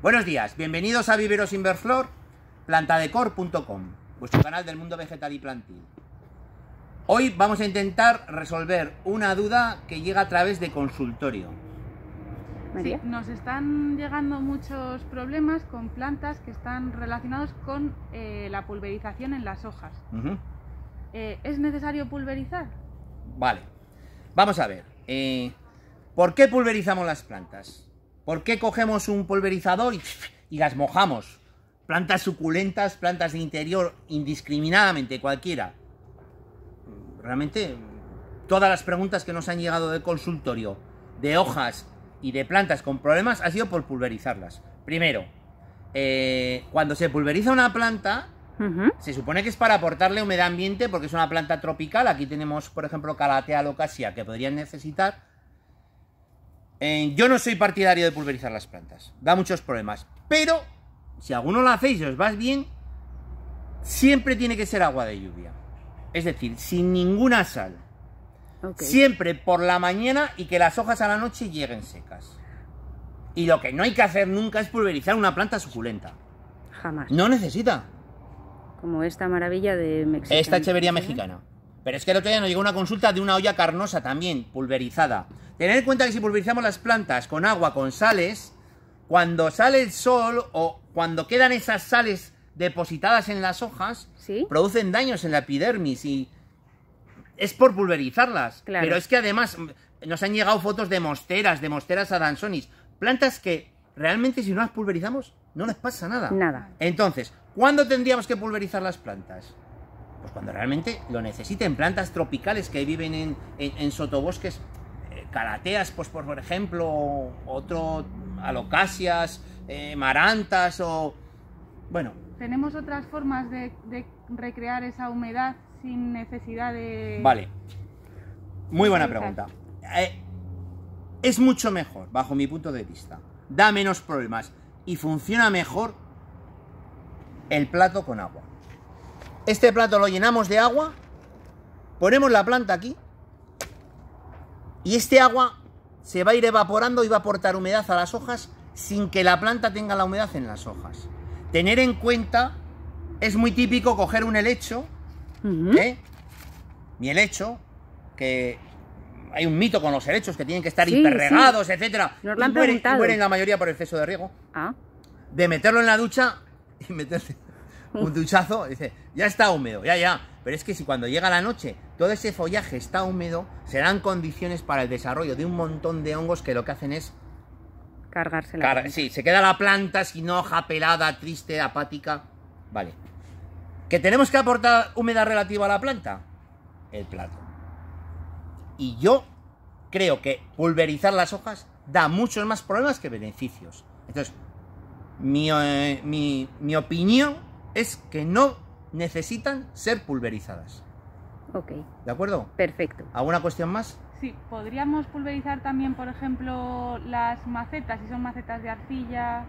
Buenos días, bienvenidos a Viveros Inverflor, plantadecor.com, vuestro canal del mundo vegetal y plantil. Hoy vamos a intentar resolver una duda que llega a través de consultorio. Sí, nos están llegando muchos problemas con plantas que están relacionados con eh, la pulverización en las hojas. Eh, ¿Es necesario pulverizar? Vale, vamos a ver. Eh, ¿Por qué pulverizamos las plantas? ¿Por qué cogemos un pulverizador y, las mojamos? Plantas suculentas, plantas de interior, indiscriminadamente, cualquiera. Realmente, todas las preguntas que nos han llegado del consultorio, de hojas y de plantas con problemas, ha sido por pulverizarlas. Primero, eh, cuando se pulveriza una planta, se supone que es para aportarle humedad ambiente porque es una planta tropical. Aquí tenemos, por ejemplo, calatea locasia que podrían necesitar. Eh, yo no soy partidario de pulverizar las plantas, da muchos problemas, pero si alguno lo hacéis y os vas bien, siempre tiene que ser agua de lluvia. Es decir, sin ninguna sal. Siempre por la mañana y que las hojas a la noche lleguen secas. Y lo que no hay que hacer nunca es pulverizar una planta suculenta. Jamás. No necesita. Como esta maravilla de México. Esta chevería mexicana. Pero es que el otro día nos llegó una consulta de una olla carnosa también, pulverizada. Tener en cuenta que si pulverizamos las plantas con agua, con sales, cuando sale el sol o cuando quedan esas sales depositadas en las hojas, producen daños en la epidermis y es por pulverizarlas. Pero es que además mm, nos han llegado fotos de mosteras, de mosteras adansonis, plantas que realmente si no las pulverizamos no les pasa nada. Nada. Entonces, ¿cuándo tendríamos que pulverizar las plantas? Pues cuando realmente lo necesiten, plantas tropicales que viven en, en sotobosques calateas, pues por ejemplo, otro alocasias, eh, marantas o... Bueno. Tenemos otras formas de, recrear esa humedad sin necesidad de... Vale. Muy buena pregunta. Eh, es mucho mejor, bajo mi punto de vista. Da menos problemas y funciona mejor el plato con agua. Este plato lo llenamos de agua, ponemos la planta aquí y este agua se va a ir evaporando y va a aportar humedad a las hojas sin que la planta tenga la humedad en las hojas. Tener en cuenta, es muy típico coger un helecho, ¿eh? mi helecho, que hay un mito con los helechos que tienen que estar hiperregados, etcétera. mueren, la mayoría por exceso de riego. Ah. De meterlo en la ducha y meterse un duchazo, dice, ya está húmedo, ya, ya. Pero es que si cuando llega la noche todo ese follaje está húmedo, serán condiciones para el desarrollo de un montón de hongos que lo que hacen es... Cargarse Sí, se queda la planta sin hoja, pelada, triste, apática. Vale. ¿Que tenemos que aportar humedad relativa a la planta? El plato. Y yo creo que pulverizar las hojas da muchos más problemas que beneficios. Entonces, mi, eh, mi, mi opinión es que no necesitan ser pulverizadas. Ok. ¿De acuerdo? Perfecto. ¿Alguna cuestión más? Sí, podríamos pulverizar también, por ejemplo, las macetas, si son macetas de arcilla.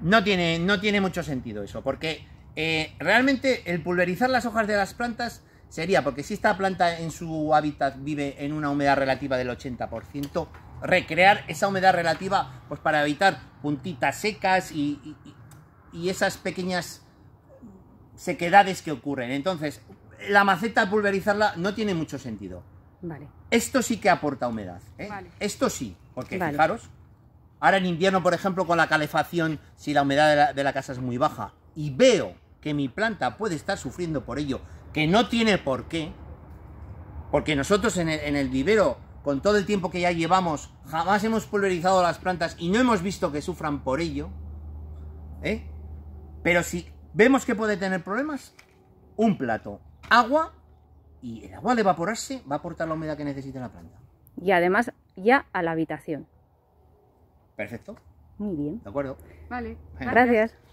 No tiene, no tiene mucho sentido eso, porque eh, realmente el pulverizar las hojas de las plantas sería porque si esta planta en su hábitat vive en una humedad relativa del 80%, recrear esa humedad relativa pues para evitar puntitas secas y esas pequeñas sequedades que ocurren. Entonces, la maceta pulverizarla no tiene mucho sentido. Esto sí que aporta humedad. ¿eh? Esto sí, porque fijaros, ahora en invierno, por ejemplo, con la calefacción, si la humedad de la, casa es muy baja y veo que mi planta puede estar sufriendo por ello, que no tiene por qué, porque nosotros en el, vivero, con todo el tiempo que ya llevamos, jamás hemos pulverizado las plantas y no hemos visto que sufran por ello, ¿eh? Pero si Vemos que puede tener problemas. Un plato, agua, y el agua al evaporarse va a aportar la humedad que necesita la planta. Y además ya a la habitación. Perfecto. Muy bien. De acuerdo. Vale. Gracias.